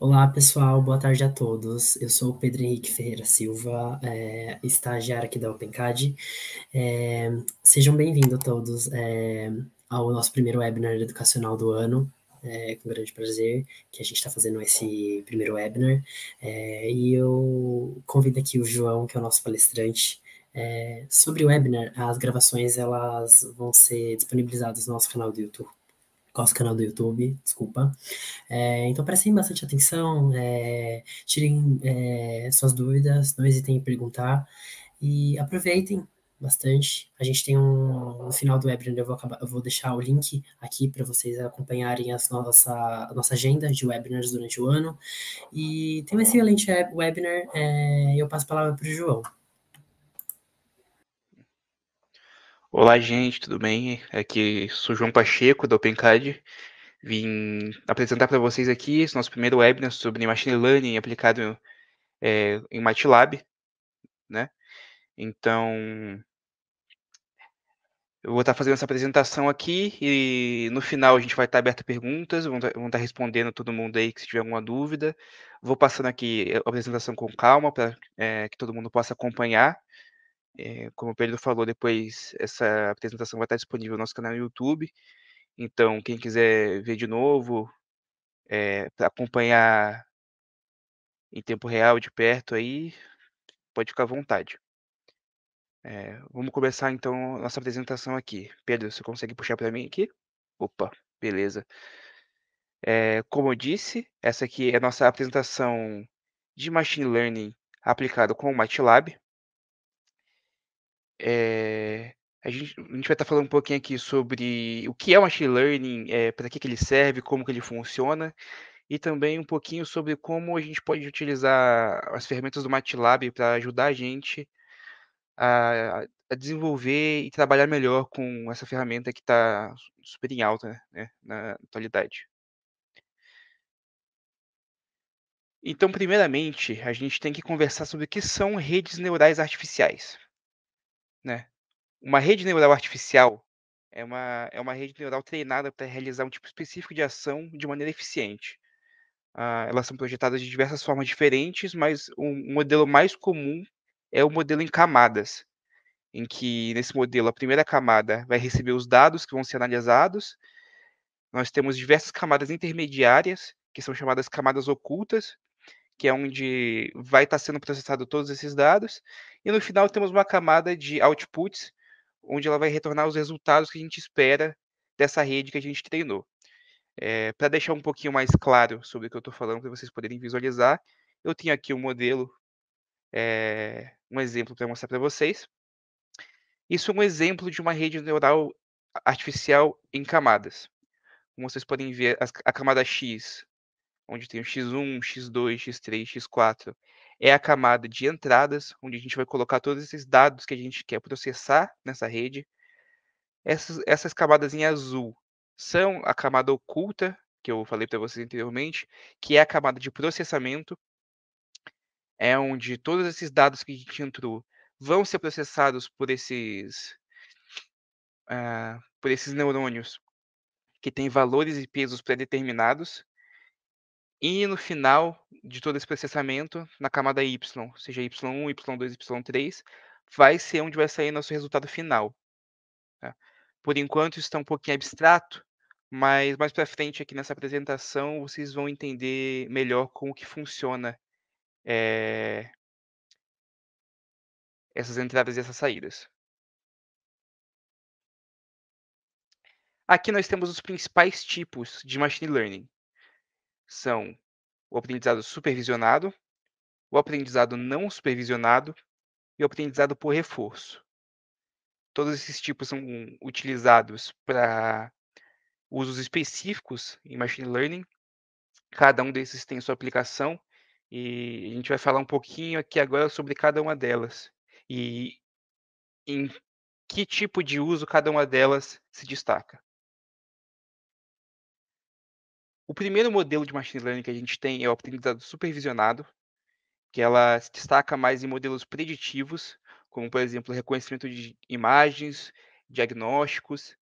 Olá pessoal, boa tarde a todos. Eu sou o Pedro Henrique Ferreira Silva, é, estagiário aqui da OpenCAD. É, sejam bem-vindos todos é, ao nosso primeiro webinar educacional do ano. É, com grande prazer que a gente está fazendo esse primeiro webinar. É, e eu convido aqui o João, que é o nosso palestrante, é, sobre o webinar, as gravações elas vão ser disponibilizadas no nosso canal do YouTube. Nosso canal do YouTube, desculpa. É, então prestem bastante atenção, é, tirem é, suas dúvidas, não hesitem em perguntar e aproveitem bastante. A gente tem um no final do webinar eu vou, acabar, eu vou deixar o link aqui para vocês acompanharem as nossa a nossa agenda de webinars durante o ano. E tem um excelente webinar. É, eu passo a palavra para o João. Olá, gente, tudo bem? Aqui sou João Pacheco, da OpenCAD. Vim apresentar para vocês aqui esse nosso primeiro webinar sobre Machine Learning aplicado é, em MATLAB, né? Então, eu vou estar tá fazendo essa apresentação aqui e no final a gente vai estar tá aberto a perguntas, vão estar tá, respondendo todo mundo aí que se tiver alguma dúvida. Vou passando aqui a apresentação com calma para é, que todo mundo possa acompanhar. É, como o Pedro falou, depois essa apresentação vai estar disponível no nosso canal no YouTube. Então, quem quiser ver de novo, é, acompanhar em tempo real de perto aí, pode ficar à vontade. É, vamos começar então nossa apresentação aqui. Pedro, você consegue puxar para mim aqui? Opa, beleza. É, como eu disse, essa aqui é a nossa apresentação de Machine Learning aplicado com o MATLAB. É, a, gente, a gente vai estar falando um pouquinho aqui sobre o que é o machine learning, é, eh, para que, que ele serve, como que ele funciona, e também um pouquinho sobre como a gente pode utilizar as ferramentas do MATLAB para ajudar a gente a, a, desenvolver e trabalhar melhor com essa ferramenta que está super em alta né, na atualidade. Então, primeiramente, a gente tem que conversar sobre o que são redes neurais artificiais né? Uma rede neural artificial é uma, é uma rede neural treinada para realizar um tipo específico de ação de maneira eficiente. Ah, elas são projetadas de diversas formas diferentes, mas um, um modelo mais comum é o modelo em camadas, em que nesse modelo a primeira camada vai receber os dados que vão ser analisados. Nós temos diversas camadas intermediárias, que são chamadas camadas ocultas, que é onde vai estar tá sendo processado todos esses dados, e no final temos uma camada de outputs, onde ela vai retornar os resultados que a gente espera dessa rede que a gente treinou. É, para deixar um pouquinho mais claro sobre o que eu estou falando, para vocês poderem visualizar, eu tenho aqui um modelo, é, um exemplo para mostrar para vocês. Isso é um exemplo de uma rede neural artificial em camadas. Como vocês podem ver, a camada X onde tem o X1, X2, X3, X4, é a camada de entradas, onde a gente vai colocar todos esses dados que a gente quer processar nessa rede. Essas, essas camadas em azul são a camada oculta, que eu falei para vocês anteriormente, que é a camada de processamento, é onde todos esses dados que a gente entrou vão ser processados por esses, uh, por esses neurônios que têm valores e pesos pré-determinados, e no final de todo esse processamento, na camada Y, seja Y1, Y2, Y3, vai ser onde vai sair nosso resultado final. Tá? Por enquanto isso está um pouquinho abstrato, mas mais para frente aqui nessa apresentação vocês vão entender melhor como que funciona é... essas entradas e essas saídas. Aqui nós temos os principais tipos de machine learning são o aprendizado supervisionado, o aprendizado não supervisionado e o aprendizado por reforço. Todos esses tipos são utilizados para usos específicos em machine learning. Cada um desses tem sua aplicação e a gente vai falar um pouquinho aqui agora sobre cada uma delas e em que tipo de uso cada uma delas se destaca. O primeiro modelo de machine learning que a gente tem é o aprendizado supervisionado, que ela se destaca mais em modelos preditivos, como por exemplo reconhecimento de imagens, diagnósticos,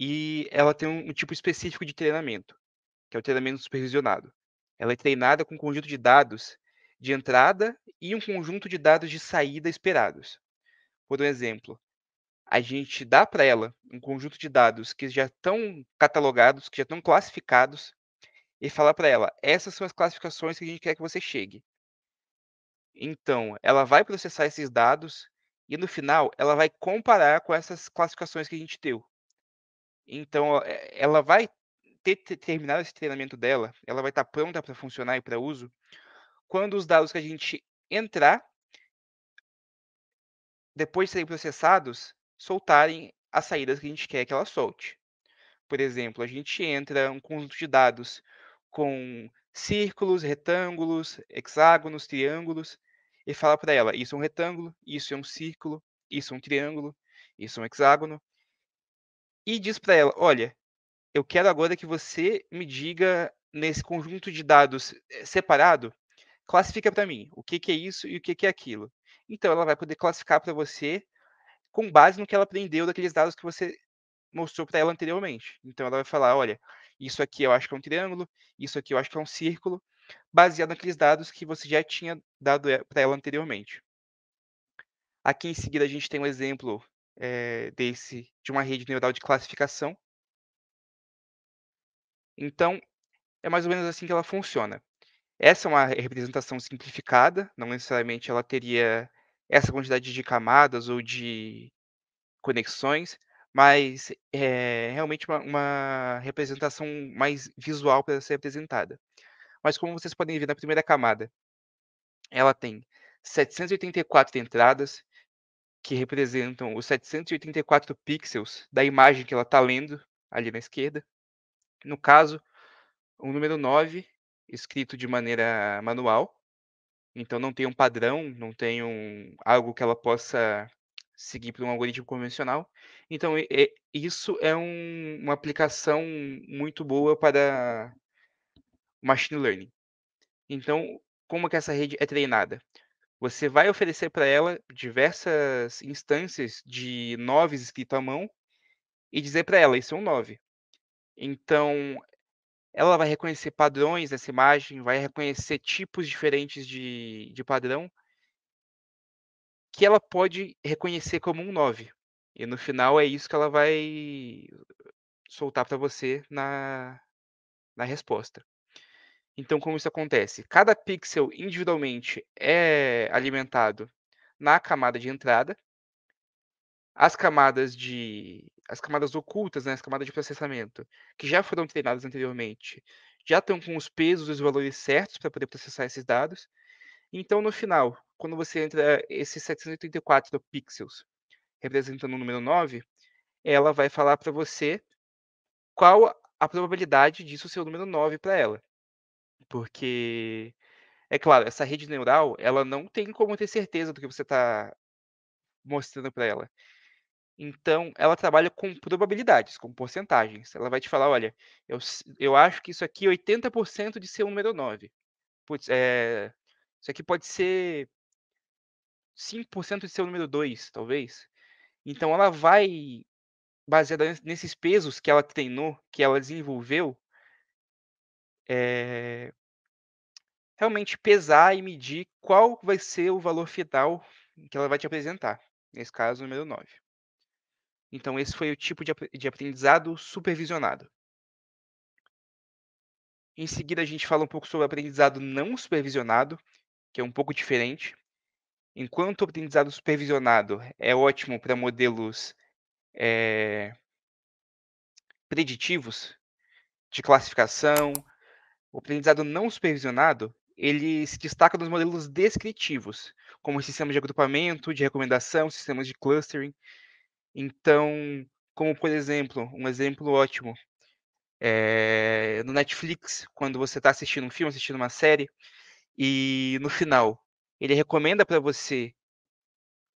e ela tem um, um tipo específico de treinamento, que é o treinamento supervisionado. Ela é treinada com um conjunto de dados de entrada e um conjunto de dados de saída esperados. Por um exemplo, a gente dá para ela um conjunto de dados que já estão catalogados, que já estão classificados, e falar para ela: essas são as classificações que a gente quer que você chegue. Então, ela vai processar esses dados e no final ela vai comparar com essas classificações que a gente deu. Então, ela eh, vai ter terminado esse treinamento dela, ela vai estar tá pronta para funcionar e para uso quando os dados que a gente entrar depois de serem processados, soltarem as saídas que a gente quer que ela solte. Por exemplo, a gente entra um conjunto de dados com círculos, retângulos, hexágonos, triângulos, e fala para ela: isso é um retângulo, isso é um círculo, isso é um triângulo, isso é um hexágono. E diz para ela: olha, eu quero agora que você me diga nesse conjunto de dados eh, separado, classifica para mim o que, que, é isso e o que, que é aquilo. Então ela vai poder classificar para você com base no que ela aprendeu daqueles dados que você mostrou para ela anteriormente. Então ela vai falar, olha, isso aqui eu acho que é um triângulo, isso aqui eu acho que é um círculo, baseado naqueles dados que você já tinha dado para ela anteriormente. Aqui em seguida a gente tem um exemplo é, desse de uma rede neural de classificação. Então é mais ou menos assim que ela funciona. Essa é uma representação simplificada, não necessariamente ela teria essa quantidade de camadas ou de conexões, mas é realmente uma, uma representação mais visual para ser apresentada. Mas como vocês podem ver na primeira camada, ela tem 784 entradas, que representam os 784 pixels da imagem que ela está lendo ali na esquerda. No caso, o número 9, escrito de maneira manual, então não tem um padrão, não tem um, algo que ela possa seguir por um algoritmo convencional. Então isso é um, uma aplicação muito boa para machine learning. Então como que essa rede é treinada? Você vai oferecer para ela diversas instâncias de noves escrito à mão e dizer para ela isso é um 9. Então ela vai reconhecer padrões dessa imagem, vai reconhecer tipos diferentes de, de padrão, que ela pode reconhecer como um 9. E no final é isso que ela vai soltar para você na, na resposta. Então, como isso acontece? Cada pixel individualmente é alimentado na camada de entrada. As camadas de as camadas ocultas, né, as camadas de processamento, que já foram treinadas anteriormente, já estão com os pesos e os valores certos para poder processar esses dados. Então, no final, quando você entra esses 734 pixels representando o número 9, ela vai falar para você qual a probabilidade disso ser o número 9 para ela. Porque, é claro, essa rede neural, ela não tem como ter certeza do que você está mostrando para ela. Então, ela trabalha com probabilidades, com porcentagens. Ela vai te falar, olha, eu, eu acho que isso aqui é 80% eh, de ser o número 9. Putz, é, isso aqui pode ser 5% de ser o número 2, talvez. Então, ela vai, baseada nesses pesos que ela treinou, que ela desenvolveu, é, realmente pesar e medir qual vai ser o valor final que ela vai te apresentar. Nesse caso, o número 9. Então, esse foi o tipo de aprendizado supervisionado. Em seguida, a gente fala um pouco sobre o aprendizado não supervisionado, que é um pouco diferente. Enquanto o aprendizado supervisionado é ótimo para modelos é, preditivos de classificação, o aprendizado não supervisionado ele se destaca nos modelos descritivos, como sistemas de agrupamento, de recomendação, sistemas de clustering, então, como por exemplo, um exemplo ótimo, é, no Netflix, quando você está assistindo um filme, assistindo uma série, e no final ele recomenda para você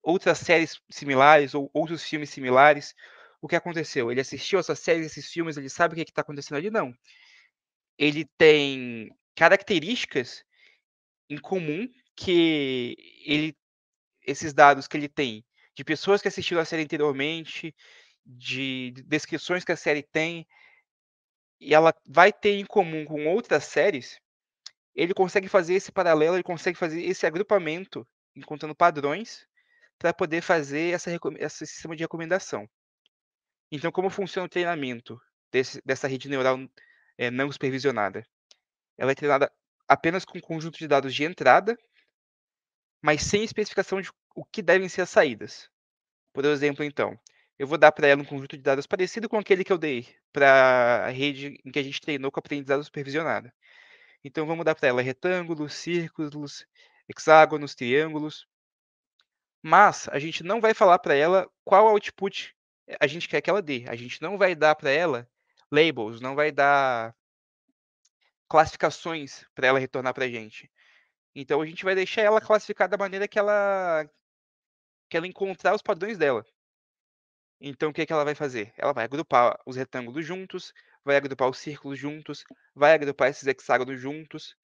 outras séries similares ou outros filmes similares, o que aconteceu? Ele assistiu essas séries, esses filmes, ele sabe o que é está acontecendo ali? Não. Ele tem características em comum que ele, esses dados que ele tem de pessoas que assistiram a série anteriormente, de descrições que a série tem, e ela vai ter em comum com outras séries, ele consegue fazer esse paralelo, ele consegue fazer esse agrupamento, encontrando padrões, para poder fazer essa, esse sistema de recomendação. Então, como funciona o treinamento desse, dessa rede neural é, não supervisionada? Ela é treinada apenas com um conjunto de dados de entrada, mas sem especificação de o que devem ser as saídas. Por exemplo, então, eu vou dar para ela um conjunto de dados parecido com aquele que eu dei para a rede em que a gente treinou com aprendizado supervisionado. Então, vamos dar para ela retângulos, círculos, hexágonos, triângulos. Mas a gente não vai falar para ela qual output a gente quer que ela dê. A gente não vai dar para ela labels, não vai dar classificações para ela retornar para a gente. Então a gente vai deixar ela classificar da maneira que ela que ela encontrar os padrões dela. Então, o que, é que ela vai fazer? Ela vai agrupar os retângulos juntos, vai agrupar os círculos juntos, vai agrupar esses hexágonos juntos.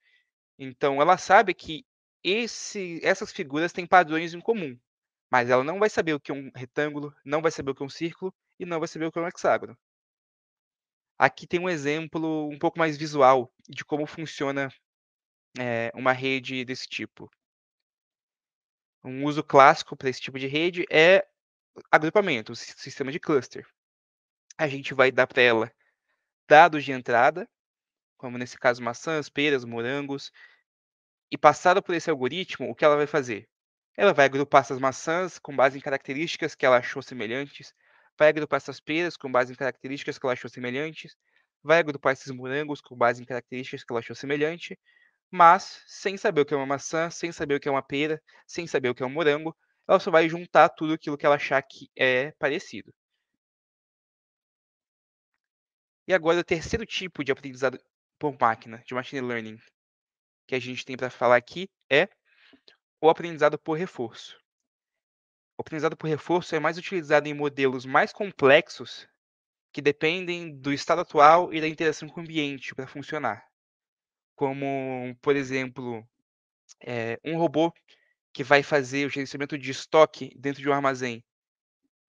Então, ela sabe que esse, essas figuras têm padrões em comum, mas ela não vai saber o que é um retângulo, não vai saber o que é um círculo e não vai saber o que é um hexágono. Aqui tem um exemplo um pouco mais visual de como funciona é, uma rede desse tipo. Um uso clássico para esse tipo de rede é agrupamento, o sistema de cluster. A gente vai dar para ela dados de entrada, como nesse caso maçãs, peras, morangos, e passada por esse algoritmo, o que ela vai fazer? Ela vai agrupar essas maçãs com base em características que ela achou semelhantes, vai agrupar essas peras com base em características que ela achou semelhantes, vai agrupar esses morangos com base em características que ela achou semelhante, mas sem saber o que é uma maçã, sem saber o que é uma pera, sem saber o que é um morango, ela só vai juntar tudo aquilo que ela achar que é parecido. E agora o terceiro tipo de aprendizado por máquina, de machine learning, que a gente tem para falar aqui é o aprendizado por reforço. O aprendizado por reforço é mais utilizado em modelos mais complexos que dependem do estado atual e da interação com o ambiente para funcionar como, por exemplo, é, um robô que vai fazer o gerenciamento de estoque dentro de um armazém.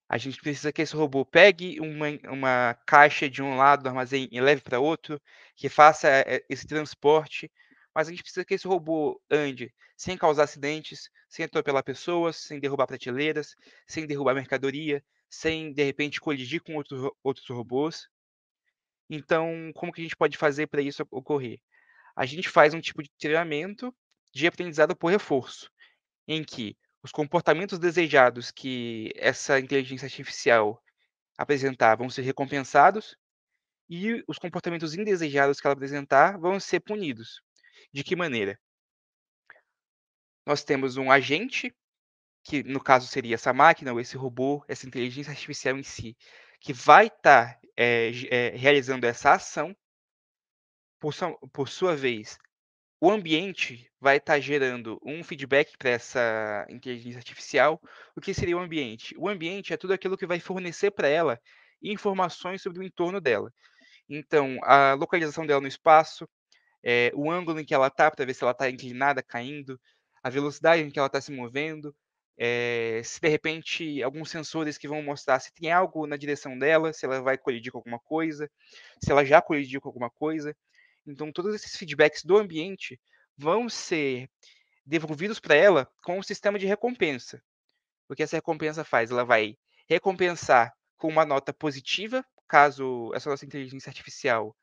A gente precisa que esse robô pegue uma, uma caixa de um lado do armazém e leve para outro, que faça eh, esse transporte. Mas a gente precisa que esse robô ande sem causar acidentes, sem atropelar pessoas, sem derrubar prateleiras, sem derrubar mercadoria, sem de repente colidir com outro, outros robôs. Então, como que a gente pode fazer para isso ocorrer? a gente faz um tipo de treinamento de aprendizado por reforço, em que os comportamentos desejados que essa inteligência artificial apresentar vão ser recompensados e os comportamentos indesejados que ela apresentar vão ser punidos. De que maneira? Nós temos um agente, que no caso seria essa máquina ou esse robô, essa inteligência artificial em si, que vai estar tá, é, é, realizando essa ação por sua, por sua vez, o ambiente vai estar tá gerando um feedback para essa inteligência artificial. O que seria o ambiente? O ambiente é tudo aquilo que vai fornecer para ela informações sobre o entorno dela. Então, a localização dela no espaço, é, o ângulo em que ela está, para ver se ela está inclinada, caindo, a velocidade em que ela está se movendo, é, se de repente alguns sensores que vão mostrar se tem algo na direção dela, se ela vai colidir com alguma coisa, se ela já colidiu com alguma coisa. Então, todos esses feedbacks do ambiente vão ser devolvidos para ela com um sistema de recompensa. O que essa recompensa faz? Ela vai recompensar com uma nota positiva, caso essa nossa inteligência artificial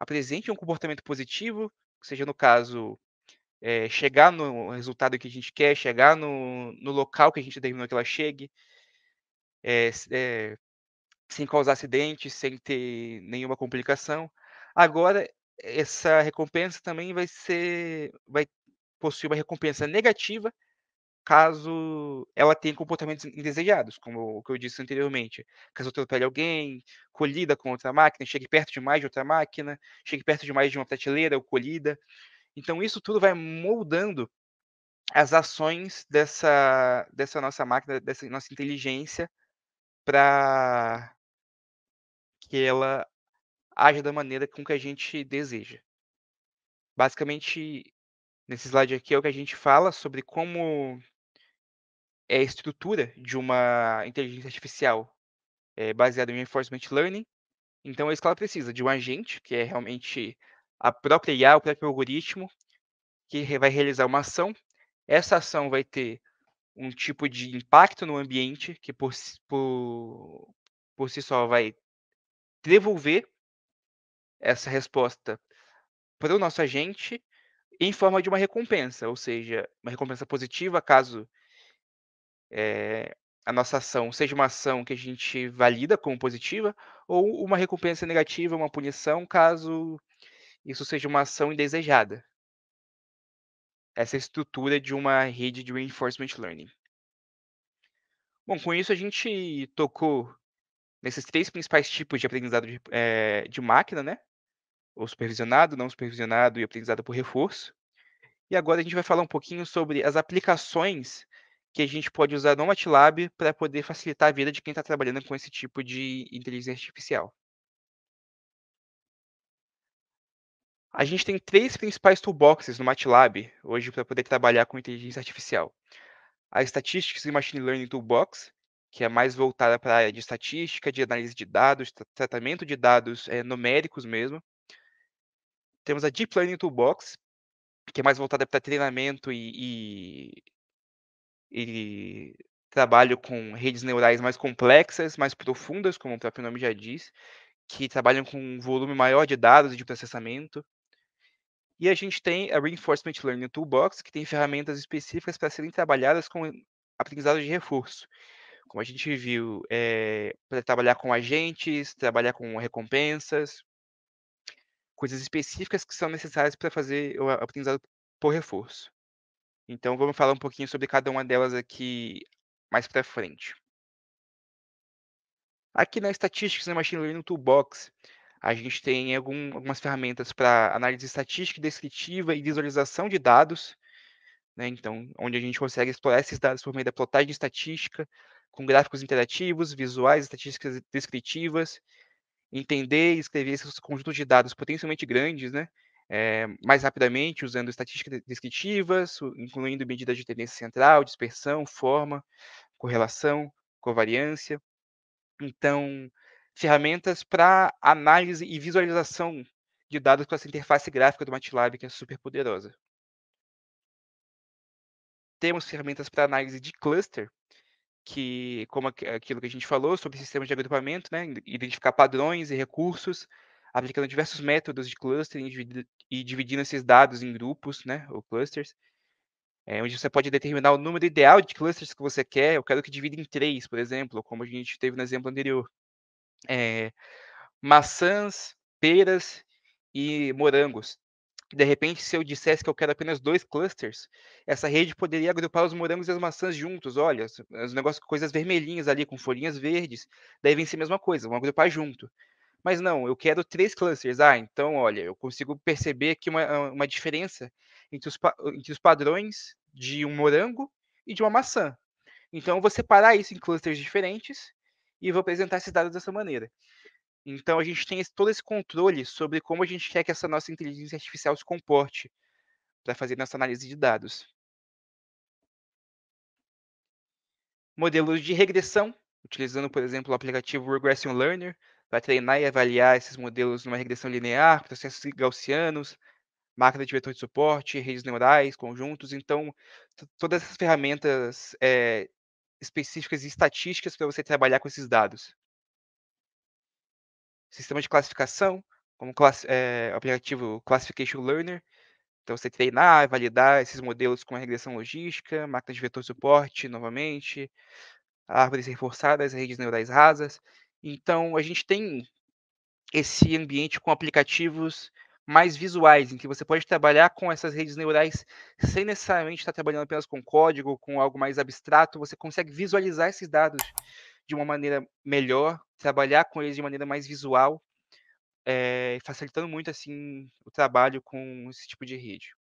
apresente um comportamento positivo, seja no caso é, chegar no resultado que a gente quer, chegar no, no local que a gente determinou que ela chegue, é, é, sem causar acidentes, sem ter nenhuma complicação. Agora, essa recompensa também vai ser vai possuir uma recompensa negativa caso ela tenha comportamentos indesejados, como o que eu disse anteriormente. Caso atropele alguém, colhida com outra máquina, chegue perto demais de outra máquina, chegue perto demais de uma prateleira ou colhida. Então isso tudo vai moldando as ações dessa, dessa nossa máquina, dessa nossa inteligência, para que ela aja da maneira com que a gente deseja. Basicamente, nesse slide aqui é o que a gente fala sobre como é a estrutura de uma inteligência artificial é, baseada em reinforcement learning. Então, é isso que ela precisa, de um agente, que é realmente a própria IA, o próprio algoritmo, que vai realizar uma ação. Essa ação vai ter um tipo de impacto no ambiente, que por, por, por si só vai devolver essa resposta para o nosso agente em forma de uma recompensa, ou seja, uma recompensa positiva caso é, a nossa ação seja uma ação que a gente valida como positiva, ou uma recompensa negativa, uma punição, caso isso seja uma ação indesejada. Essa é estrutura de uma rede de reinforcement learning. Bom, com isso a gente tocou nesses três principais tipos de aprendizado de, é, de máquina, né? ou supervisionado, não supervisionado e aprendizado por reforço. E agora a gente vai falar um pouquinho sobre as aplicações que a gente pode usar no MATLAB para poder facilitar a vida de quem está trabalhando com esse tipo de inteligência artificial. A gente tem três principais toolboxes no MATLAB hoje para poder trabalhar com inteligência artificial. A Statistics e Machine Learning Toolbox, que é mais voltada para a área de estatística, de análise de dados, tratamento de dados é, numéricos mesmo. Temos a Deep Learning Toolbox, que é mais voltada para treinamento e, e, e, trabalho com redes neurais mais complexas, mais profundas, como o próprio nome já diz, que trabalham com um volume maior de dados e de processamento. E a gente tem a Reinforcement Learning Toolbox, que tem ferramentas específicas para serem trabalhadas com aprendizado de reforço. Como a gente viu, é, eh, para trabalhar com agentes, trabalhar com recompensas, coisas específicas que são necessárias para fazer o aprendizado por reforço. Então, vamos falar um pouquinho sobre cada uma delas aqui mais para frente. Aqui na estatísticas, na Machine Learning Toolbox, a gente tem algum, algumas ferramentas para análise estatística, descritiva e visualização de dados, né? então, onde a gente consegue explorar esses dados por meio da plotagem estatística, com gráficos interativos, visuais, estatísticas descritivas entender e escrever esses conjuntos de dados potencialmente grandes, né? É, mais rapidamente, usando estatísticas descritivas, incluindo medidas de tendência central, dispersão, forma, correlação, covariância. Então, ferramentas para análise e visualização de dados com essa interface gráfica do MATLAB, que é super poderosa. Temos ferramentas para análise de cluster, que, como aquilo que a gente falou sobre sistemas de agrupamento, né, identificar padrões e recursos, aplicando diversos métodos de clustering e dividindo esses dados em grupos, né, ou clusters, é, onde você pode determinar o número ideal de clusters que você quer. Eu quero que divida em três, por exemplo, como a gente teve no exemplo anterior. É, maçãs, peras e morangos que de repente, se eu dissesse que eu quero apenas dois clusters, essa rede poderia agrupar os morangos e as maçãs juntos. Olha, os negócios, coisas vermelhinhas ali com folhinhas verdes, devem ser a mesma coisa, vão agrupar junto. Mas não, eu quero três clusters. Ah, então, olha, eu consigo perceber aqui uma, ah, uma diferença entre os, entre os padrões de um morango e de uma maçã. Então, eu vou separar isso em clusters diferentes e vou apresentar esses dados dessa maneira. Então a gente tem esse, todo esse controle sobre como a gente quer que essa nossa inteligência artificial se comporte para fazer nossa análise de dados. Modelos de regressão, utilizando, por exemplo, o aplicativo Regression Learner para treinar e avaliar esses modelos numa regressão linear, processos gaussianos, máquina de vetor de suporte, redes neurais, conjuntos. Então, todas essas ferramentas é, específicas e estatísticas para você trabalhar com esses dados sistema de classificação, como class, é, eh, aplicativo Classification Learner. Então, você treinar, validar esses modelos com a regressão logística, máquinas de vetor suporte, novamente, árvores reforçadas, redes neurais rasas. Então, a gente tem esse ambiente com aplicativos mais visuais, em que você pode trabalhar com essas redes neurais sem necessariamente estar trabalhando apenas com código, com algo mais abstrato, você consegue visualizar esses dados de uma maneira melhor, trabalhar com eles de maneira mais visual, é, facilitando muito assim o trabalho com esse tipo de rede.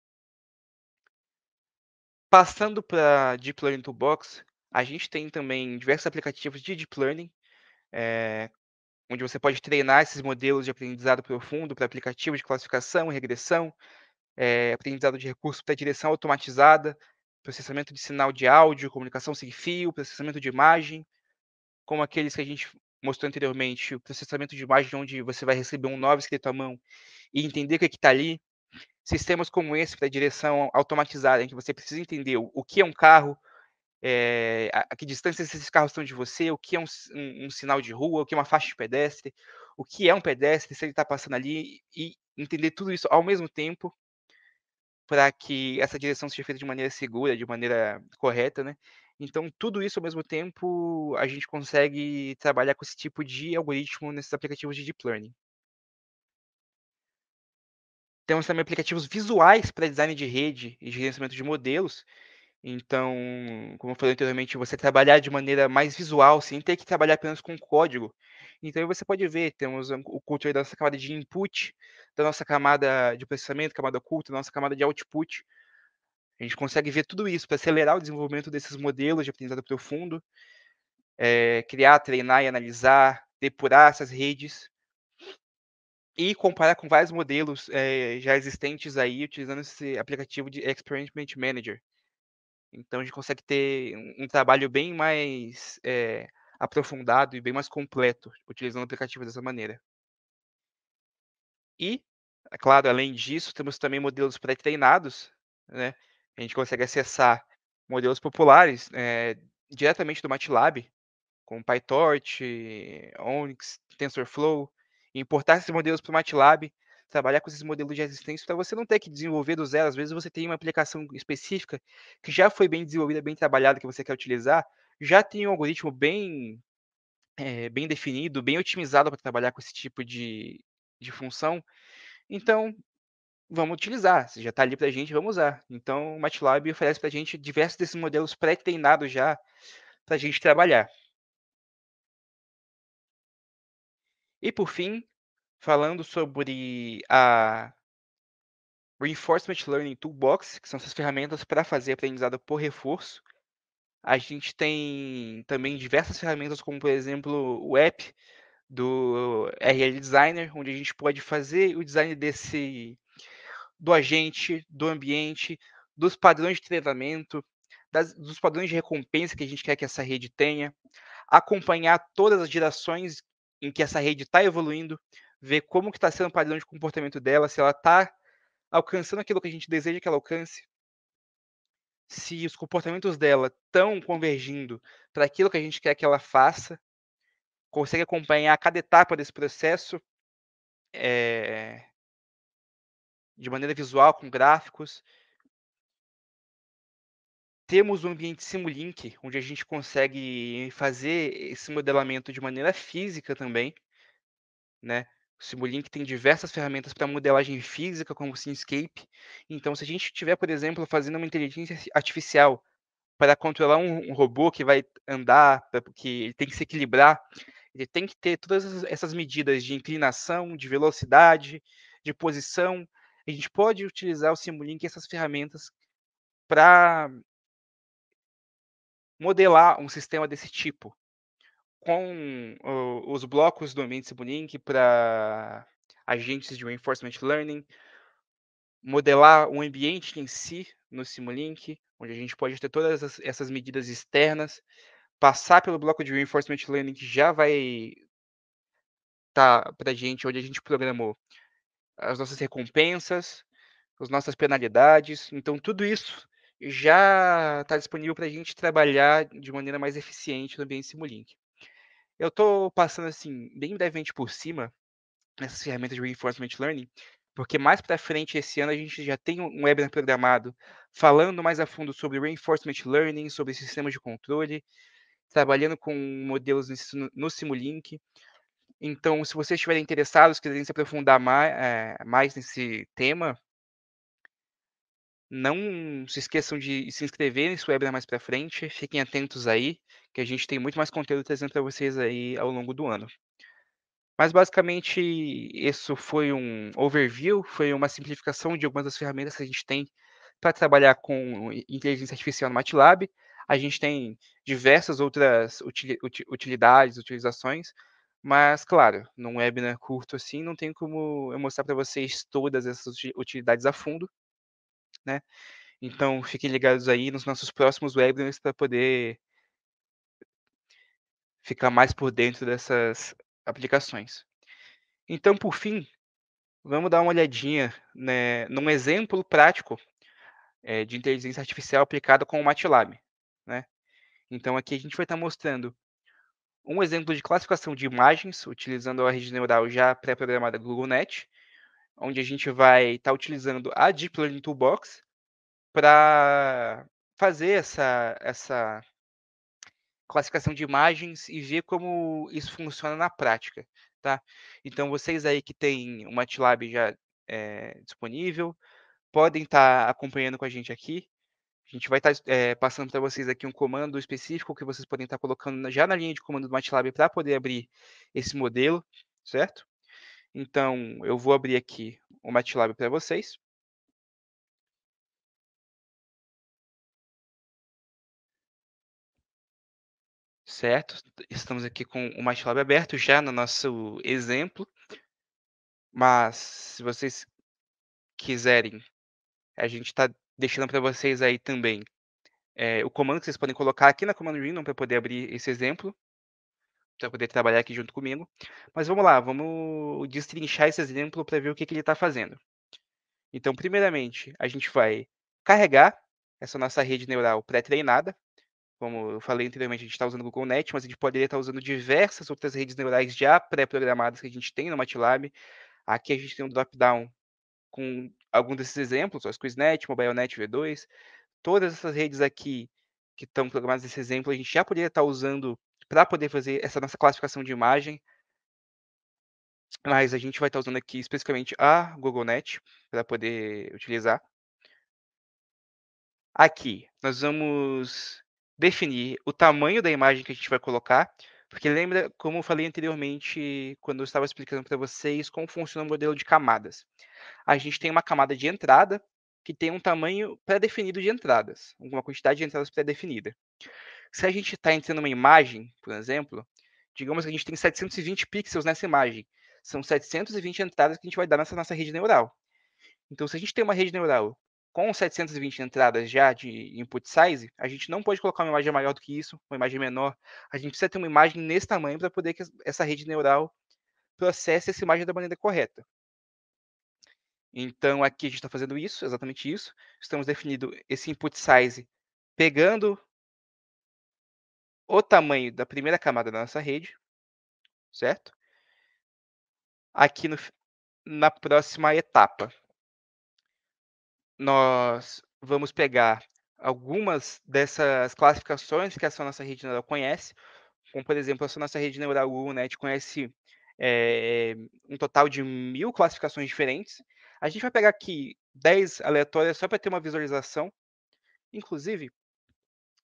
Passando para Deep Learning Toolbox, a gente tem também diversos aplicativos de Deep Learning, é, onde você pode treinar esses modelos de aprendizado profundo para aplicativos de classificação e regressão, é, aprendizado de recursos para direção automatizada, processamento de sinal de áudio, comunicação sem fio, processamento de imagem, como aqueles que a gente mostrou anteriormente, o processamento de imagem onde você vai receber um novo escrito à mão e entender o que é está ali. Sistemas como esse para direção automatizada, em que você precisa entender o que é um carro, é, a, que distância esses carros estão de você, o que é um, um, um, sinal de rua, o que é uma faixa de pedestre, o que é um pedestre, se ele está passando ali, e entender tudo isso ao mesmo tempo para que essa direção seja feita de maneira segura, de maneira correta, né? Então, tudo isso ao mesmo tempo a gente consegue trabalhar com esse tipo de algoritmo nesses aplicativos de deep learning. Temos também aplicativos visuais para design de rede e gerenciamento de modelos. Então, como eu falei anteriormente, você trabalhar de maneira mais visual, sem ter que trabalhar apenas com código. Então, você pode ver, temos o controle da nossa camada de input, da nossa camada de processamento, camada oculta, da nossa camada de output. A gente consegue ver tudo isso para acelerar o desenvolvimento desses modelos de aprendizado profundo, é, criar, treinar e analisar, depurar essas redes e comparar com vários modelos é, já existentes aí, utilizando esse aplicativo de Experiment Manager. Então a gente consegue ter um, trabalho bem mais é, aprofundado e bem mais completo utilizando o aplicativo dessa maneira. E, é claro, além disso, temos também modelos pré-treinados, né? A gente consegue acessar modelos populares é, diretamente do MATLAB, com PyTorch, Onyx, TensorFlow, importar esses modelos para o MATLAB, trabalhar com esses modelos de resistência para você não ter que desenvolver do zero. Às vezes você tem uma aplicação específica que já foi bem desenvolvida, bem trabalhada, que você quer utilizar, já tem um algoritmo bem, é, bem definido, bem otimizado para trabalhar com esse tipo de, de função. Então, vamos utilizar. Se já está ali para a gente, vamos usar. Então, o MATLAB oferece para a gente diversos desses modelos pré-treinados já para a gente trabalhar. E, por fim, falando sobre a Reinforcement Learning Toolbox, que são essas ferramentas para fazer aprendizado por reforço. A gente tem também diversas ferramentas, como, por exemplo, o app do RL Designer, onde a gente pode fazer o design desse do agente, do ambiente, dos padrões de treinamento, das, dos padrões de recompensa que a gente quer que essa rede tenha, acompanhar todas as gerações em que essa rede está evoluindo, ver como que está sendo o padrão de comportamento dela, se ela está alcançando aquilo que a gente deseja que ela alcance, se os comportamentos dela estão convergindo para aquilo que a gente quer que ela faça, consegue acompanhar cada etapa desse processo, é, de maneira visual, com gráficos. Temos um ambiente Simulink, onde a gente consegue fazer esse modelamento de maneira física também. Né? O Simulink tem diversas ferramentas para modelagem física, como o Simscape. Então, se a gente estiver, por exemplo, fazendo uma inteligência artificial para controlar um, um robô que vai andar, porque que ele tem que se equilibrar, ele tem que ter todas essas medidas de inclinação, de velocidade, de posição, a gente pode utilizar o Simulink e essas ferramentas para modelar um sistema desse tipo, com os blocos do ambiente Simulink para agentes de reinforcement learning, modelar um ambiente em si no Simulink, onde a gente pode ter todas essas medidas externas, passar pelo bloco de reinforcement learning que já vai estar tá para a gente, onde a gente programou as nossas recompensas, as nossas penalidades. Então, tudo isso já está disponível para a gente trabalhar de maneira mais eficiente no ambiente Simulink. Eu estou passando assim bem brevemente por cima nessas ferramentas de reinforcement learning, porque mais para frente esse ano a gente já tem um webinar programado falando mais a fundo sobre reinforcement learning, sobre sistemas de controle, trabalhando com modelos no Simulink. Então, se vocês estiverem interessados, quiserem se aprofundar mais, é, eh, mais nesse tema, não se esqueçam de se inscrever nesse webinar mais para frente. Fiquem atentos aí, que a gente tem muito mais conteúdo trazendo para vocês aí ao longo do ano. Mas basicamente isso foi um overview, foi uma simplificação de algumas das ferramentas que a gente tem para trabalhar com inteligência artificial no MATLAB. A gente tem diversas outras utilidades, utilizações, mas, claro, num webinar curto assim, não tem como eu mostrar para vocês todas essas utilidades a fundo, né? Então, fiquem ligados aí nos nossos próximos webinars para poder ficar mais por dentro dessas aplicações. Então, por fim, vamos dar uma olhadinha né, num exemplo prático é, de inteligência artificial aplicada com o MATLAB, né? Então, aqui a gente vai estar tá mostrando um exemplo de classificação de imagens, utilizando a rede neural já pré-programada Google Net, onde a gente vai estar tá utilizando a Deep Learning Toolbox para fazer essa, essa classificação de imagens e ver como isso funciona na prática, tá? Então, vocês aí que têm o MATLAB já é, disponível, podem estar tá acompanhando com a gente aqui. A gente vai tá, estar eh, é, passando para vocês aqui um comando específico que vocês podem estar tá colocando já na linha de comando do MATLAB para poder abrir esse modelo, certo? Então, eu vou abrir aqui o MATLAB para vocês. Certo? Estamos aqui com o MATLAB aberto já no nosso exemplo. Mas, se vocês quiserem, a gente está deixando para vocês aí também é, o comando que vocês podem colocar aqui na Command Window para poder abrir esse exemplo, para poder trabalhar aqui junto comigo. Mas vamos lá, vamos destrinchar esse exemplo para ver o que, que ele está fazendo. Então, primeiramente, a gente vai carregar essa nossa rede neural pré-treinada. Como eu falei anteriormente, a gente está usando o Google Net, mas a gente poderia estar tá usando diversas outras redes neurais já pré-programadas que a gente tem no MATLAB. Aqui a gente tem um drop-down com alguns desses exemplos, as Quiznet, MobileNet V2, todas essas redes aqui que estão programadas nesse exemplo, a gente já poderia estar usando para poder fazer essa nossa classificação de imagem, mas a gente vai estar usando aqui especificamente a GoogleNet para poder utilizar. Aqui, nós vamos definir o tamanho da imagem que a gente vai colocar, porque lembra, como eu falei anteriormente, quando eu estava explicando para vocês como funciona o modelo de camadas. A gente tem uma camada de entrada que tem um tamanho pré-definido de entradas, uma quantidade de entradas pré-definida. Se a gente está entrando uma imagem, por exemplo, digamos que a gente tem 720 pixels nessa imagem. São 720 entradas que a gente vai dar nessa nossa rede neural. Então, se a gente tem uma rede neural com 720 entradas já de input size, a gente não pode colocar uma imagem maior do que isso, uma imagem menor. A gente precisa ter uma imagem nesse tamanho para poder que essa rede neural processe essa imagem da maneira correta. Então, aqui a gente está fazendo isso, exatamente isso. Estamos definindo esse input size pegando o tamanho da primeira camada da nossa rede, certo? Aqui no, na próxima etapa nós vamos pegar algumas dessas classificações que a sua nossa rede neural conhece, como por exemplo, a sua nossa rede neural UNET conhece é, um total de mil classificações diferentes. A gente vai pegar aqui 10 aleatórias só para ter uma visualização. Inclusive,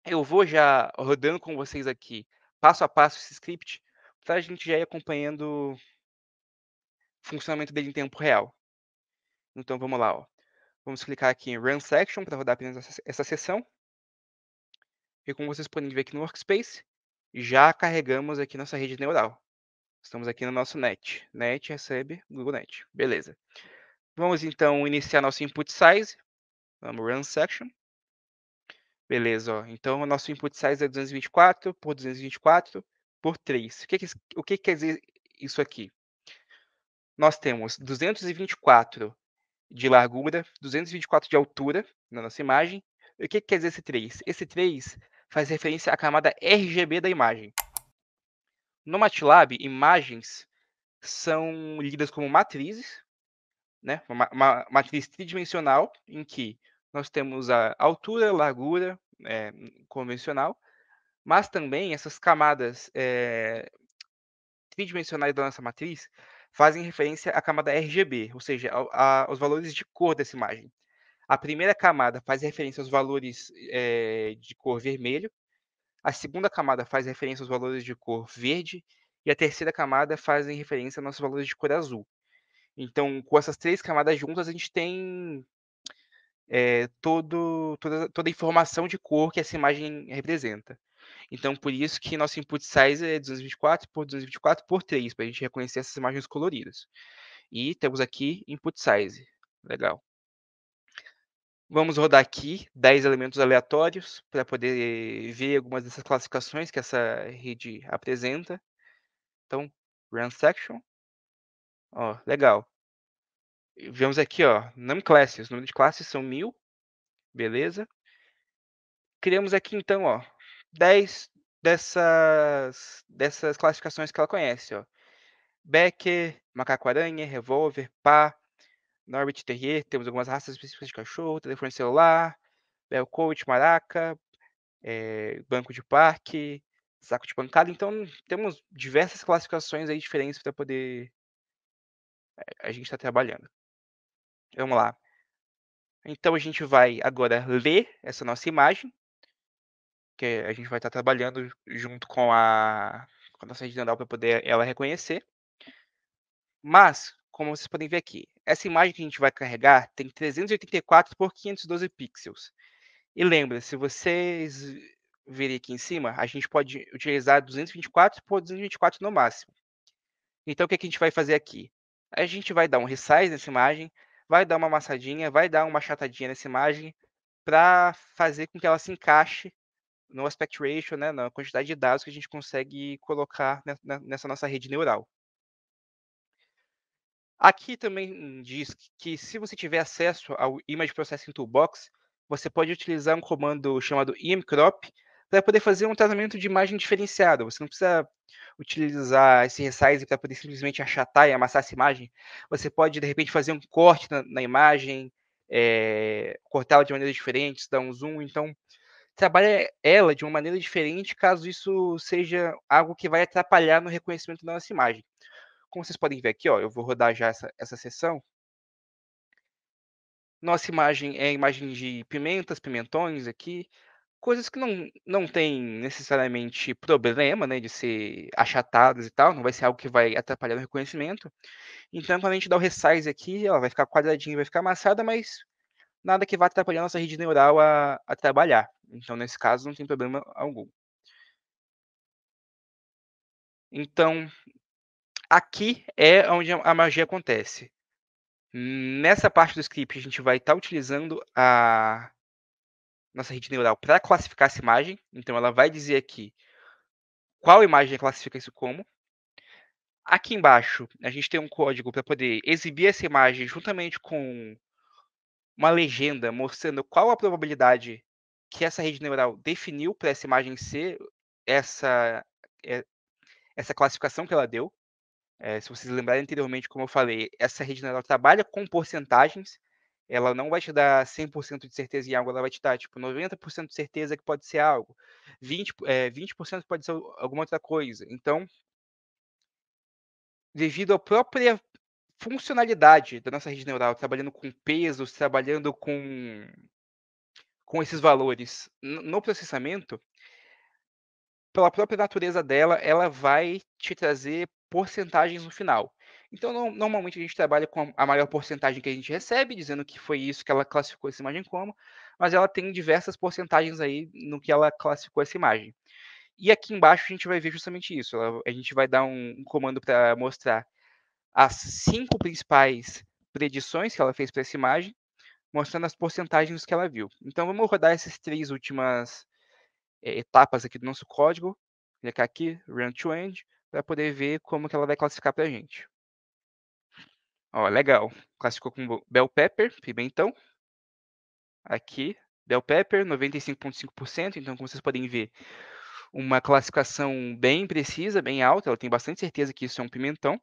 eu vou já rodando com vocês aqui, passo a passo, esse script, para a gente já ir acompanhando o funcionamento dele em tempo real. Então vamos lá. Ó. Vamos clicar aqui em Run Section para rodar apenas essa, sessão. E como vocês podem ver aqui no Workspace, já carregamos aqui nossa rede neural. Estamos aqui no nosso net. Net recebe Google Net. Beleza. Vamos então iniciar nosso input size. Vamos run section. Beleza, ó. Então o nosso input size é 224 por 224 por 3. O que, o que quer dizer isso aqui? Nós temos 224 de largura, 224 de altura na nossa imagem. E o que, que quer dizer esse 3? Esse 3 faz referência à camada RGB da imagem. No MATLAB, imagens são lidas como matrizes, né? uma, uma matriz tridimensional em que nós temos a altura, largura é, convencional, mas também essas camadas é, tridimensionais da nossa matriz fazem referência à camada RGB, ou seja, a, a, aos valores de cor dessa imagem. A primeira camada faz referência aos valores é, de cor vermelho, a segunda camada faz referência aos valores de cor verde e a terceira camada faz referência aos nossos valores de cor azul. Então, com essas três camadas juntas, a gente tem é, todo, toda, toda a informação de cor que essa imagem representa. Então, por isso que nosso input size é 224 por 224 por 3, para a gente reconhecer essas imagens coloridas. E temos aqui input size. Legal. Vamos rodar aqui 10 elementos aleatórios para poder ver algumas dessas classificações que essa rede apresenta. Então, run section. Ó, legal. Vemos aqui, ó, num classes. O número de classes são mil. Beleza. Criamos aqui, então, ó, 10 dessas, dessas classificações que ela conhece. Ó. Becker, macaco-aranha, revólver, pá, Norbit Terrier, temos algumas raças específicas de cachorro, telefone celular, Bell Coach, maraca, é, banco de parque, saco de pancada. Então, temos diversas classificações aí diferentes para poder eh, a gente está trabalhando. Vamos lá. Então a gente vai agora ler essa nossa imagem que a gente vai estar trabalhando junto com a, com a nossa rede neural para poder ela reconhecer. Mas, como vocês podem ver aqui, essa imagem que a gente vai carregar tem 384 por 512 pixels. E lembra, se vocês verem aqui em cima, a gente pode utilizar 224 por 224 no máximo. Então, o que, é que a gente vai fazer aqui? A gente vai dar um resize nessa imagem, vai dar uma amassadinha, vai dar uma chatadinha nessa imagem para fazer com que ela se encaixe no aspect ratio, né, na quantidade de dados que a gente consegue colocar nessa nossa rede neural. Aqui também diz que se você tiver acesso ao Image Processing Toolbox, você pode utilizar um comando chamado imcrop para poder fazer um tratamento de imagem diferenciado. Você não precisa utilizar esse resize para poder simplesmente achatar e amassar essa imagem. Você pode, de repente, fazer um corte na, na imagem, é, eh, cortá-la de maneiras diferentes, dar um zoom. Então, trabalha ela de uma maneira diferente caso isso seja algo que vai atrapalhar no reconhecimento da nossa imagem. Como vocês podem ver aqui, ó, eu vou rodar já essa, essa sessão. Nossa imagem é a imagem de pimentas, pimentões aqui, coisas que não, não tem necessariamente problema né, de ser achatadas e tal, não vai ser algo que vai atrapalhar o reconhecimento. Então, quando a gente dá o resize aqui, ela vai ficar quadradinha, vai ficar amassada, mas nada que vá atrapalhar nossa rede neural a, a trabalhar. Então, nesse caso, não tem problema algum. Então, aqui é onde a magia acontece. Nessa parte do script, a gente vai estar tá utilizando a nossa rede neural para classificar essa imagem. Então, ela vai dizer aqui qual imagem classifica isso como. Aqui embaixo, a gente tem um código para poder exibir essa imagem juntamente com uma legenda mostrando qual a probabilidade que essa rede neural definiu para essa imagem ser essa, eh, essa classificação que ela deu. É, se vocês lembrarem anteriormente, como eu falei, essa rede neural trabalha com porcentagens. Ela não vai te dar 100% de certeza em algo, ela vai te dar tipo 90% de certeza que pode ser algo, 20%, é, 20 pode ser alguma outra coisa. Então, devido à própria funcionalidade da nossa rede neural, trabalhando com pesos, trabalhando com, com esses valores no processamento, pela própria natureza dela, ela vai te trazer porcentagens no final. Então, no, normalmente a gente trabalha com a maior porcentagem que a gente recebe, dizendo que foi isso que ela classificou essa imagem como, mas ela tem diversas porcentagens aí no que ela classificou essa imagem. E aqui embaixo a gente vai ver justamente isso. a gente vai dar um, um comando para mostrar as cinco principais predições que ela fez para essa imagem, mostrando as porcentagens que ela viu. Então vamos rodar essas três últimas é, etapas aqui do nosso código, clicar aqui, run to end, para poder ver como que ela vai classificar para a gente. Ó, legal, classificou com bell pepper, pimentão. Aqui, bell pepper, 95,5%, então como vocês podem ver, uma classificação bem precisa, bem alta, ela tem bastante certeza que isso é um pimentão.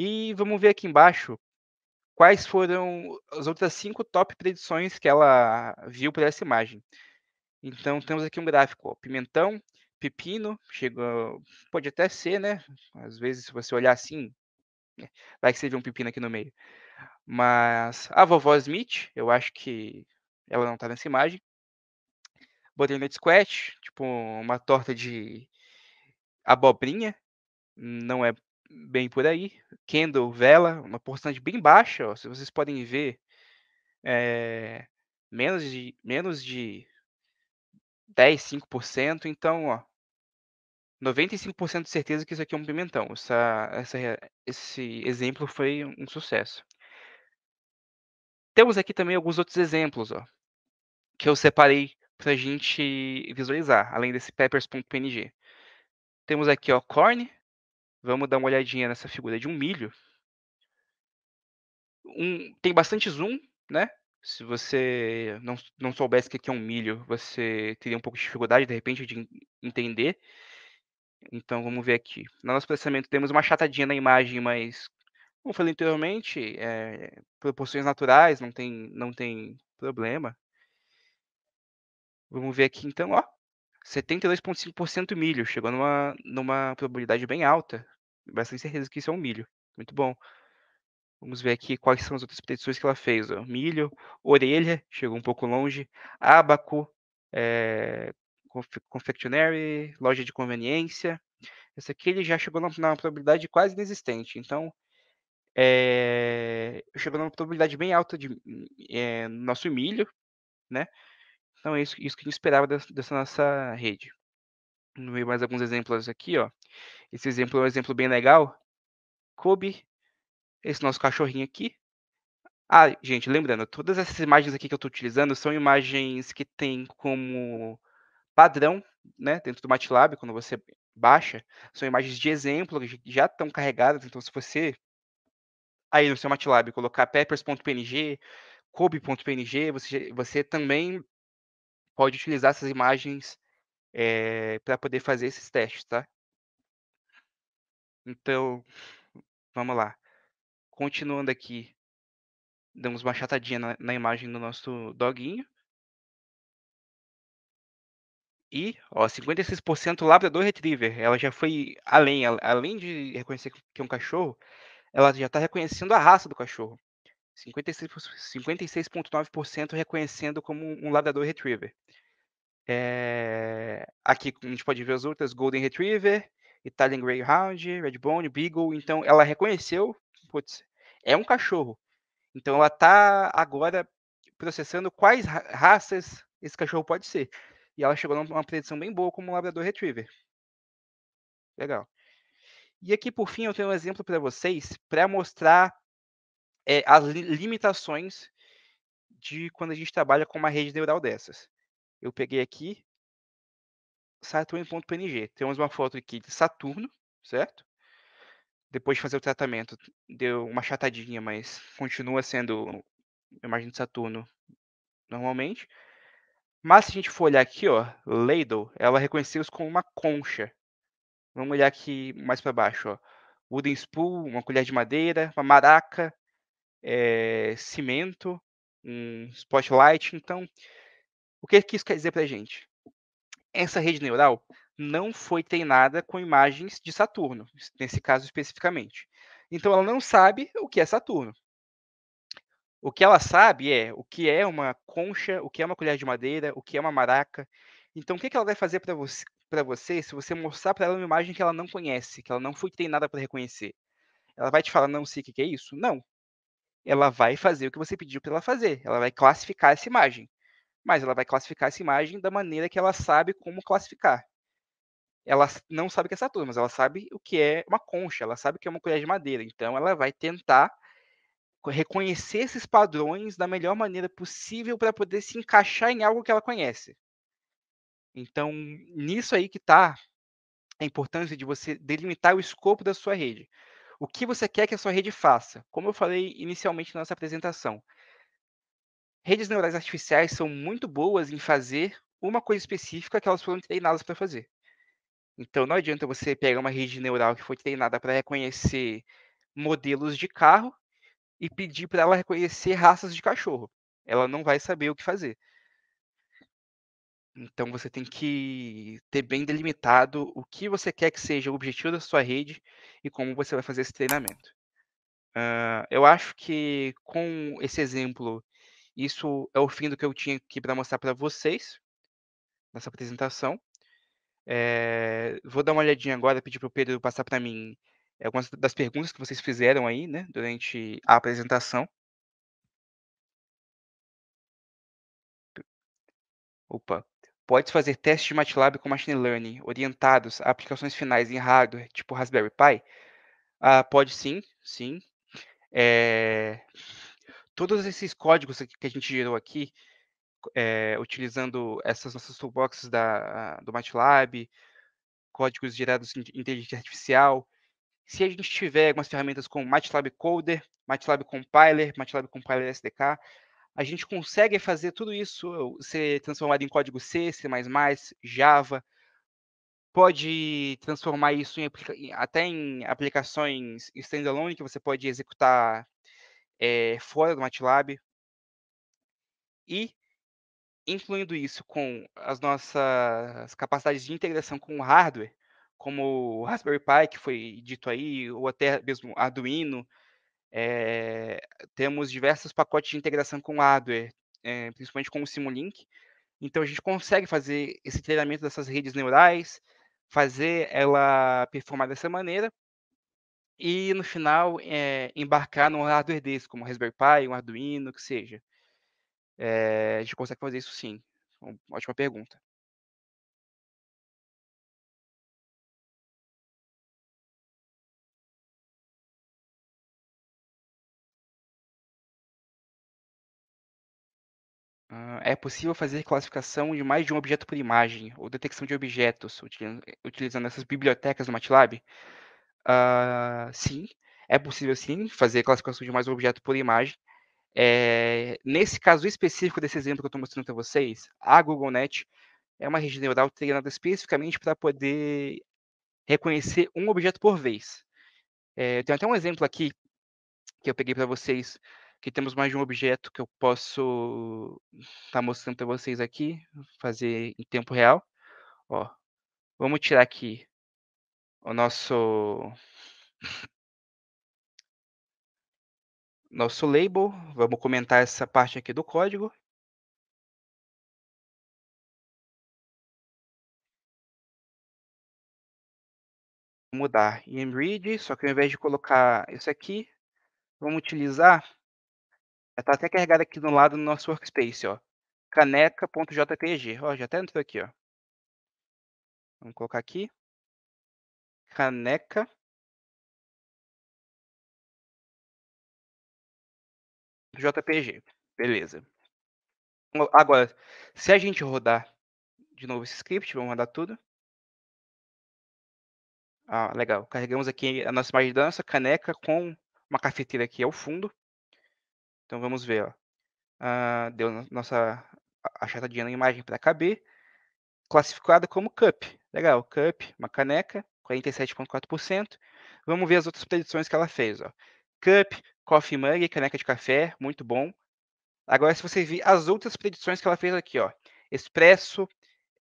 E vamos ver aqui embaixo quais foram as outras cinco top predições que ela viu por essa imagem. Então temos aqui um gráfico, ó, pimentão, pepino, chegou, pode até ser, né? Às vezes se você olhar assim, né, vai que você vê um pepino aqui no meio. Mas a vovó Smith, eu acho que ela não está nessa imagem. Butternut squash, tipo uma torta de abobrinha, não é bem por aí. Candle, vela, uma porcentagem bem baixa, ó, se vocês podem ver, é, menos de menos de 10, 5%, então, ó, 95% de certeza que isso aqui é um pimentão. Essa, essa, esse exemplo foi um sucesso. Temos aqui também alguns outros exemplos, ó, que eu separei para a gente visualizar, além desse peppers.png. Temos aqui, ó, corn, Vamos dar uma olhadinha nessa figura de um milho. Um, tem bastante zoom, né? Se você não, não soubesse o que é um milho, você teria um pouco de dificuldade, de repente, de entender. Então, vamos ver aqui. No nosso processamento, temos uma chatadinha na imagem, mas, como falei anteriormente, é, proporções naturais, não tem, não tem problema. Vamos ver aqui, então, ó. 72,5% milho, chegou numa, numa probabilidade bem alta. Bastante certeza que isso é um milho. Muito bom. Vamos ver aqui quais são as outras predições que ela fez. Ó. Milho, orelha, chegou um pouco longe. Abaco, é, confectionery, loja de conveniência. Essa aqui ele já chegou numa probabilidade quase inexistente. Então, é, chegou numa probabilidade bem alta de é, nosso milho, né? Então é isso, isso que a gente esperava dessa, dessa nossa rede. Vamos ver mais alguns exemplos aqui, ó. Esse exemplo é um exemplo bem legal. Kobe, esse nosso cachorrinho aqui. Ah, gente, lembrando, todas essas imagens aqui que eu estou utilizando são imagens que tem como padrão, né, dentro do MATLAB, quando você baixa, são imagens de exemplo que já estão carregadas, então se você aí no seu MATLAB colocar peppers.png, kobe.png, você, você também pode utilizar essas imagens é, eh, para poder fazer esses testes, tá? Então, vamos lá. Continuando aqui, damos uma chatadinha na, na imagem do nosso doguinho. E, ó, 56% Labrador Retriever. Ela já foi além. Além de reconhecer que é um cachorro, ela já está reconhecendo a raça do cachorro. 56,9% reconhecendo como um labrador retriever. É... Aqui a gente pode ver as outras: Golden Retriever, Italian Greyhound, Redbone, Beagle. Então ela reconheceu, putz, é um cachorro. Então ela está agora processando quais raças esse cachorro pode ser. E ela chegou numa predição bem boa como um labrador retriever. Legal. E aqui por fim eu tenho um exemplo para vocês para mostrar é, as limitações de quando a gente trabalha com uma rede neural dessas. Eu peguei aqui saturn.png. Temos uma foto aqui de Saturno, certo? Depois de fazer o tratamento, deu uma chatadinha, mas continua sendo imagem de Saturno normalmente. Mas se a gente for olhar aqui, ó, Ladle, ela reconheceu-os como uma concha. Vamos olhar aqui mais para baixo, ó. Wooden spool, uma colher de madeira, uma maraca, é, cimento, um spotlight. Então, o que, que isso quer dizer para gente? Essa rede neural não foi treinada com imagens de Saturno, nesse caso especificamente. Então, ela não sabe o que é Saturno. O que ela sabe é o que é uma concha, o que é uma colher de madeira, o que é uma maraca. Então, o que, que ela vai fazer para você, pra você se você mostrar para ela uma imagem que ela não conhece, que ela não foi treinada para reconhecer? Ela vai te falar, não sei o que, que é isso? Não ela vai fazer o que você pediu para ela fazer. Ela vai classificar essa imagem. Mas ela vai classificar essa imagem da maneira que ela sabe como classificar. Ela não sabe o que é Saturno, mas ela sabe o que é uma concha, ela sabe o que é uma colher de madeira. Então ela vai tentar reconhecer esses padrões da melhor maneira possível para poder se encaixar em algo que ela conhece. Então, nisso aí que está a importância de você delimitar o escopo da sua rede. O que você quer que a sua rede faça? Como eu falei inicialmente na nossa apresentação, redes neurais artificiais são muito boas em fazer uma coisa específica que elas foram treinadas para fazer. Então, não adianta você pegar uma rede neural que foi treinada para reconhecer modelos de carro e pedir para ela reconhecer raças de cachorro. Ela não vai saber o que fazer. Então você tem que ter bem delimitado o que você quer que seja o objetivo da sua rede e como você vai fazer esse treinamento. Uh, eu acho que com esse exemplo, isso é o fim do que eu tinha aqui para mostrar para vocês nessa apresentação. É, vou dar uma olhadinha agora, pedir para o Pedro passar para mim eh, algumas das perguntas que vocês fizeram aí, né, durante a apresentação. Opa, Pode-se fazer testes de MATLAB com Machine Learning orientados a aplicações finais em hardware, tipo Raspberry Pi? Ah, pode sim, sim. É... Todos esses códigos que a gente gerou aqui, é, utilizando essas nossas toolboxes da, do MATLAB, códigos gerados em inteligência artificial, se a gente tiver algumas ferramentas como MATLAB Coder, MATLAB Compiler, MATLAB Compiler SDK, a gente consegue fazer tudo isso ser transformado em código C, C++, Java, pode transformar isso em, até em aplicações standalone que você pode executar é, fora do MATLAB. E incluindo isso com as nossas capacidades de integração com o hardware, como o Raspberry Pi, que foi dito aí, ou até mesmo Arduino, é, temos diversos pacotes de integração com hardware, é, principalmente com o Simulink. Então a gente consegue fazer esse treinamento dessas redes neurais, fazer ela performar dessa maneira e no final é, embarcar num hardware desse, como um Raspberry Pi, um Arduino, o que seja. É, a gente consegue fazer isso sim. Uma ótima pergunta. Hum, é possível fazer classificação de mais de um objeto por imagem, ou detecção de objetos, utilizando, essas bibliotecas do MATLAB? Ah, sim, é possível sim fazer classificação de mais um objeto por imagem. É, nesse caso específico desse exemplo que eu estou mostrando para vocês, a GoogleNet é uma rede neural treinada especificamente para poder reconhecer um objeto por vez. É, eu tenho até um exemplo aqui que eu peguei para vocês que temos mais de um objeto que eu posso estar tá mostrando para vocês aqui, fazer em tempo real. Ó, vamos tirar aqui o nosso nosso label, vamos comentar essa parte aqui do código. mudar. Em read, só que ao invés de colocar isso aqui, vamos utilizar está até carregada aqui do lado no nosso workspace, ó. Caneca.jpg. Ó, já até entrou aqui, ó. Vamos colocar aqui. Caneca. JPG. Beleza. Agora, se a gente rodar de novo esse script, vamos rodar tudo. Ah, legal. Carregamos aqui a nossa imagem de dança, caneca com uma cafeteira aqui ao fundo. Então vamos ver, ó. Ah, deu nossa achatadinha na imagem para caber. Classificada como cup. Legal, cup, uma caneca, 47,4%. Vamos ver as outras predições que ela fez. Ó. Cup, coffee mug, caneca de café, muito bom. Agora, se você vir as outras predições que ela fez aqui, ó. Expresso,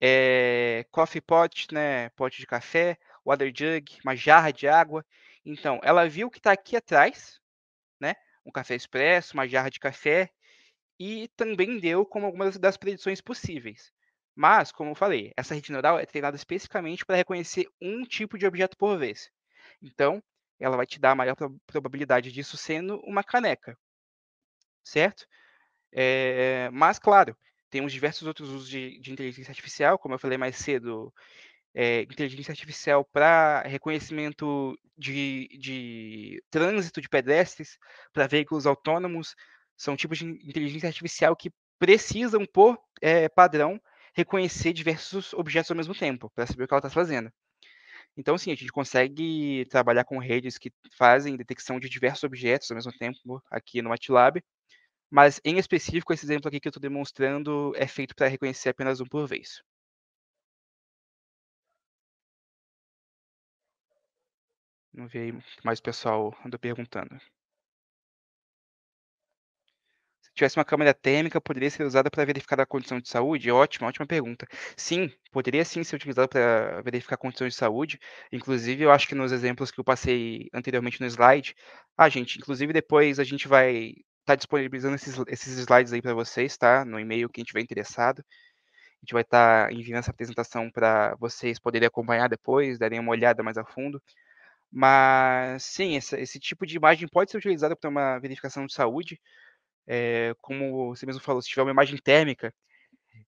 é, eh, coffee pot, né, pote de café, water jug, uma jarra de água. Então, ela viu que está aqui atrás, um café expresso, uma jarra de café, e também deu como algumas das predições possíveis. Mas, como eu falei, essa rede neural é treinada especificamente para reconhecer um tipo de objeto por vez. Então, ela vai te dar a maior probabilidade disso sendo uma caneca, certo? É, mas, claro, temos diversos outros usos de, de inteligência artificial, como eu falei mais cedo, é, inteligência artificial para reconhecimento de, de trânsito de pedestres, para veículos autônomos, são tipos de inteligência artificial que precisam, por é, padrão, reconhecer diversos objetos ao mesmo tempo, para saber o que ela está fazendo. Então, sim, a gente consegue trabalhar com redes que fazem detecção de diversos objetos ao mesmo tempo aqui no MATLAB, mas em específico, esse exemplo aqui que eu estou demonstrando é feito para reconhecer apenas um por vez. Não vi aí mais pessoal andou perguntando. Se tivesse uma câmera térmica, poderia ser usada para verificar a condição de saúde? Ótima, ótima pergunta. Sim, poderia sim ser utilizada para verificar condições de saúde. Inclusive, eu acho que nos exemplos que eu passei anteriormente no slide, ah, gente, inclusive depois a gente vai estar tá disponibilizando esses, esses slides aí para vocês, tá? No e-mail quem tiver interessado. A gente vai estar tá enviando essa apresentação para vocês poderem acompanhar depois, darem uma olhada mais a fundo. Mas sim, essa, esse tipo de imagem pode ser utilizada para uma verificação de saúde. É, como você mesmo falou, se tiver uma imagem térmica,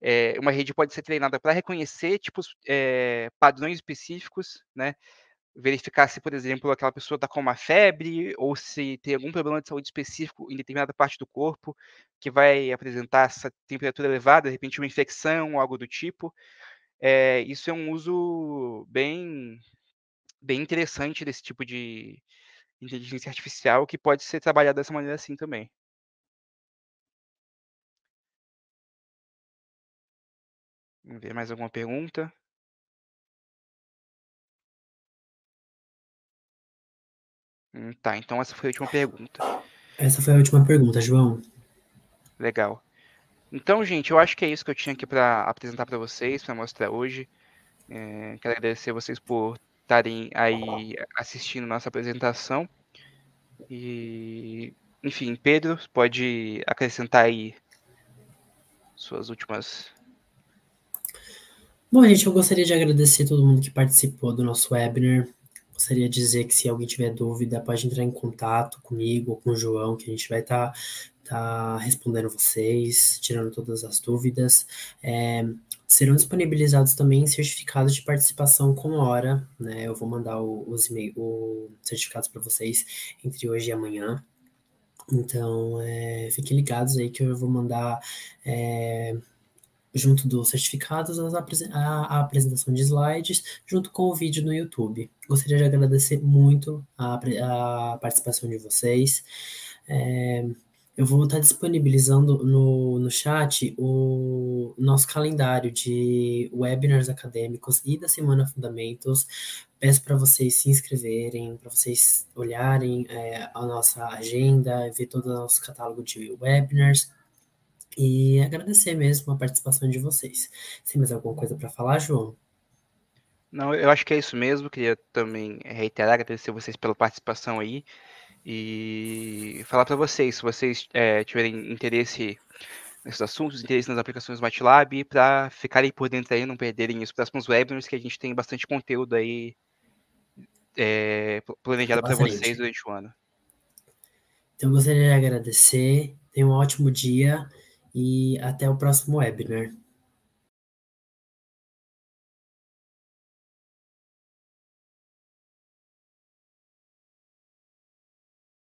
é, uma rede pode ser treinada para reconhecer tipos, é, padrões específicos, né? Verificar se, por exemplo, aquela pessoa está com uma febre ou se tem algum problema de saúde específico em determinada parte do corpo que vai apresentar essa temperatura elevada, de repente uma infecção ou algo do tipo. isso é um uso bem bem interessante desse tipo de inteligência artificial que pode ser trabalhada dessa maneira assim também. Vamos ver mais alguma pergunta. Hum, tá, então essa foi a última pergunta. Essa foi a última pergunta, João. Legal. Então, gente, eu acho que é isso que eu tinha aqui para apresentar para vocês, para mostrar hoje. É, quero agradecer vocês por estarem aí assistindo nossa apresentação. E, enfim, Pedro, pode acrescentar aí suas últimas. Bom, gente, eu gostaria de agradecer todo mundo que participou do nosso webinar gostaria de dizer que se alguém tiver dúvida, pode entrar em contato comigo ou com o João, que a gente vai estar tá, tá respondendo vocês, tirando todas as dúvidas. É, serão disponibilizados também certificados de participação com hora, né? Eu vou mandar os os certificados para vocês entre hoje e amanhã. Então, é, fiquem ligados aí que eu vou mandar é, junto dos certificados, a, apresentação de slides, junto com o vídeo no YouTube. Gostaria de agradecer muito a, a participação de vocês. É, eu vou estar disponibilizando no, no chat o nosso calendário de webinars acadêmicos e da Semana Fundamentos. Peço para vocês se inscreverem, para vocês olharem é, a nossa agenda, ver todo o nosso catálogo de webinars e agradecer mesmo a participação de vocês. Tem mais alguma coisa para falar, João? Não, eu acho que é isso mesmo. Queria também reiterar, agradecer vocês pela participação aí e falar para vocês, se vocês é, tiverem interesse nesses assuntos, interesse nas aplicações MATLAB, para ficarem por dentro aí, não perderem os próximos webinars, que a gente tem bastante conteúdo aí é, planejado para vocês durante o ano. Então, gostaria de agradecer. Tenham um ótimo dia e até o próximo webinar.